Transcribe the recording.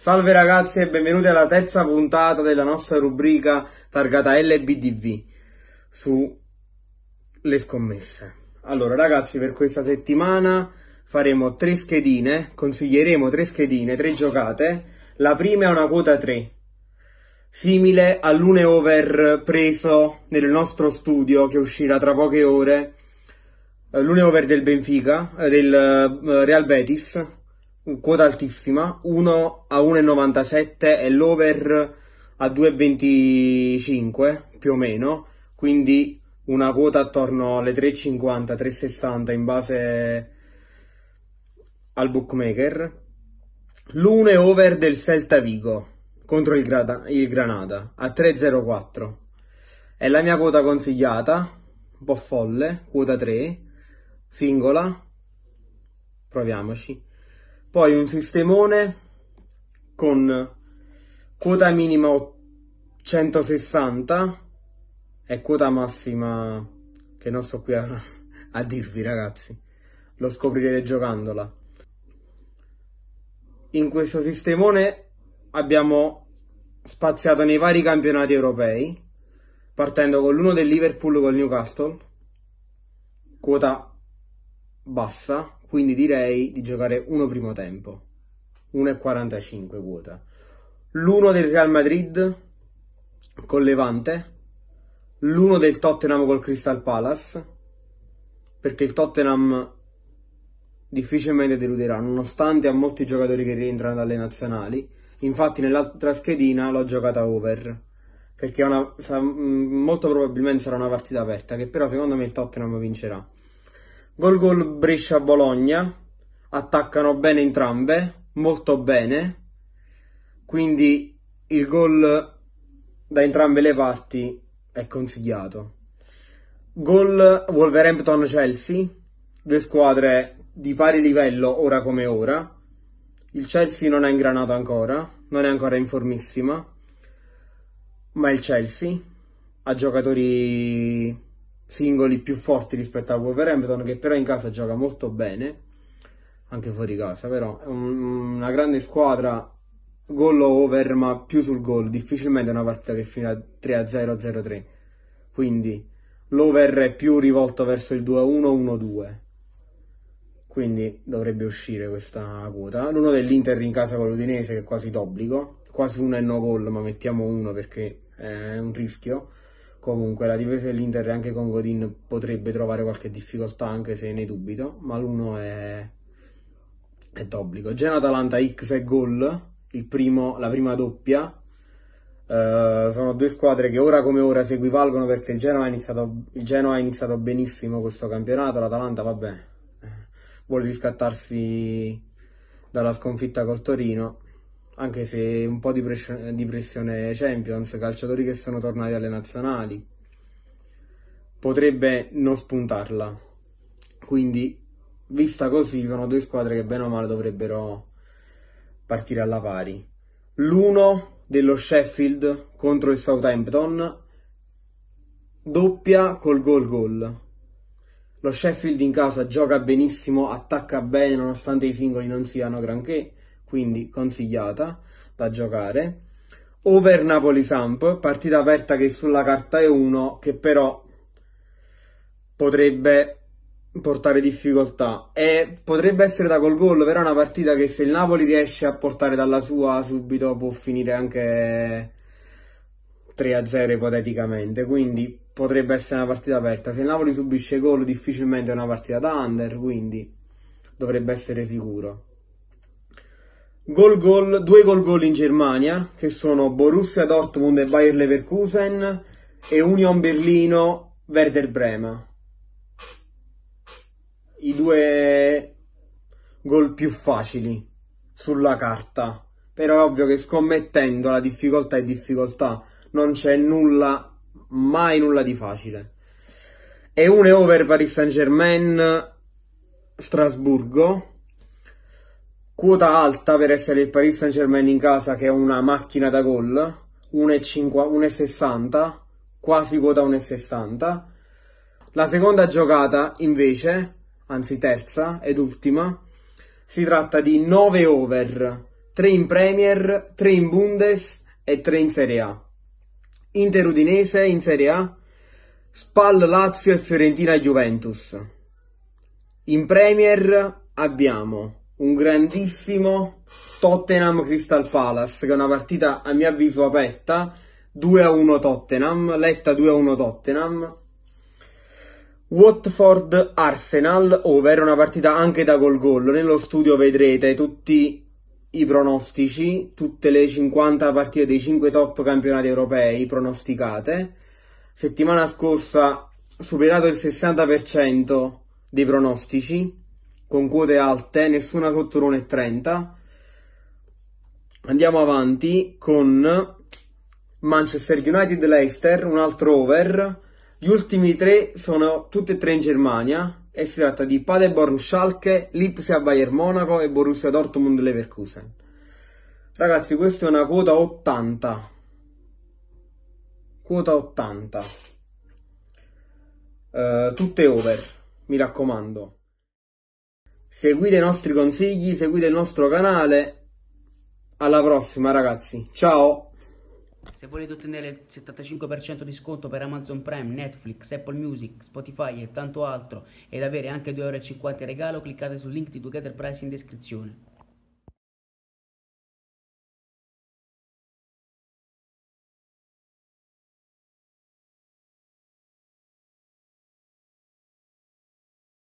Salve ragazzi e benvenuti alla terza puntata della nostra rubrica targata LBDV sulle scommesse. Allora ragazzi per questa settimana faremo tre schedine, consiglieremo tre schedine, tre giocate. La prima è una quota 3, simile all'1 preso nel nostro studio che uscirà tra poche ore. Eh, l'une del Benfica, eh, del eh, Real Betis, quota altissima, 1 a 1,97 e l'over a 2,25 più o meno, quindi una quota attorno alle 3,50, 3,60 in base al bookmaker. L'1 over del Celta Vigo contro il, Grada, il Granada a 3,04. È la mia quota consigliata, un po' folle, quota 3, singola. Proviamoci. Poi un sistemone con quota minima 160 e quota massima che non sto qui a, a dirvi ragazzi, lo scoprirete giocandola. In questo sistemone abbiamo spaziato nei vari campionati europei, partendo con l'uno del Liverpool col Newcastle, quota bassa, quindi direi di giocare uno primo tempo, 1,45 quota. l'uno del Real Madrid con Levante, l'uno del Tottenham col Crystal Palace, perché il Tottenham difficilmente deluderà, nonostante ha molti giocatori che rientrano dalle nazionali. Infatti nell'altra schedina l'ho giocata over, perché una, molto probabilmente sarà una partita aperta, che però secondo me il Tottenham vincerà. Gol gol Brescia Bologna, attaccano bene entrambe, molto bene, quindi il gol da entrambe le parti è consigliato. Gol Wolverhampton-Chelsea, due squadre di pari livello ora come ora. Il Chelsea non è ingranato ancora, non è ancora in formissima, ma il Chelsea ha giocatori singoli più forti rispetto a Wolverhampton che però in casa gioca molto bene anche fuori casa però è un, una grande squadra gol over ma più sul gol difficilmente è una partita che finirà 3-0 0-3 quindi l'over è più rivolto verso il 2-1 1-2 quindi dovrebbe uscire questa quota l'uno dell'Inter in casa con l'Udinese che è quasi d'obbligo quasi uno è no gol ma mettiamo uno perché è un rischio Comunque la difesa dell'Inter anche con Godin potrebbe trovare qualche difficoltà anche se ne dubito, ma l'uno è, è d'obbligo. Genoa-Atalanta X e gol, primo, la prima doppia. Uh, sono due squadre che ora come ora si equivalgono perché il Genoa ha iniziato, Genoa iniziato benissimo questo campionato, l'Atalanta vabbè vuole riscattarsi dalla sconfitta col Torino anche se un po' di pressione, di pressione Champions, calciatori che sono tornati alle nazionali, potrebbe non spuntarla. Quindi, vista così, sono due squadre che bene o male dovrebbero partire alla pari. L'uno dello Sheffield contro il Southampton, doppia col gol gol. Lo Sheffield in casa gioca benissimo, attacca bene nonostante i singoli non siano granché quindi consigliata da giocare. Over Napoli-Samp, partita aperta che sulla carta è 1, che però potrebbe portare difficoltà e potrebbe essere da col gol, però è una partita che se il Napoli riesce a portare dalla sua subito può finire anche 3-0 ipoteticamente, quindi potrebbe essere una partita aperta. Se il Napoli subisce gol difficilmente è una partita da under, quindi dovrebbe essere sicuro. Gol gol, due gol gol in Germania, che sono Borussia Dortmund e Bayer Leverkusen e Union Berlino Werder Brema. I due gol più facili sulla carta. Però è ovvio che scommettendo la difficoltà è difficoltà, non c'è nulla, mai nulla di facile. E un over Paris Saint Germain Strasburgo Quota alta per essere il Paris Saint Germain in casa che è una macchina da gol, 1,60, quasi quota 1,60. La seconda giocata invece, anzi terza ed ultima, si tratta di 9 over, 3 in Premier, 3 in Bundes e 3 in Serie A. Inter Udinese in Serie A, Spal Lazio e Fiorentina Juventus. In Premier abbiamo un grandissimo Tottenham Crystal Palace, che è una partita a mio avviso aperta. 2-1 Tottenham, Letta 2-1 Tottenham. Watford Arsenal, ovvero una partita anche da gol gol. Nello studio vedrete tutti i pronostici, tutte le 50 partite dei 5 top campionati europei pronosticate. Settimana scorsa superato il 60% dei pronostici, con quote alte, nessuna sotto l'1,30. Andiamo avanti con Manchester United Leicester, un altro over. Gli ultimi tre sono tutti e tre in Germania e si tratta di Paderborn Schalke, Lipsia Bayern Monaco e Borussia Dortmund Leverkusen. Ragazzi, questa è una quota 80. Quota 80. Uh, eh, tutte over, mi raccomando seguite i nostri consigli, seguite il nostro canale. Alla prossima ragazzi, ciao! Se volete ottenere il 75% di sconto per Amazon Prime, Netflix, Apple Music, Spotify e tanto altro ed avere anche 2,50€ regalo, cliccate sul link di Together Price in descrizione.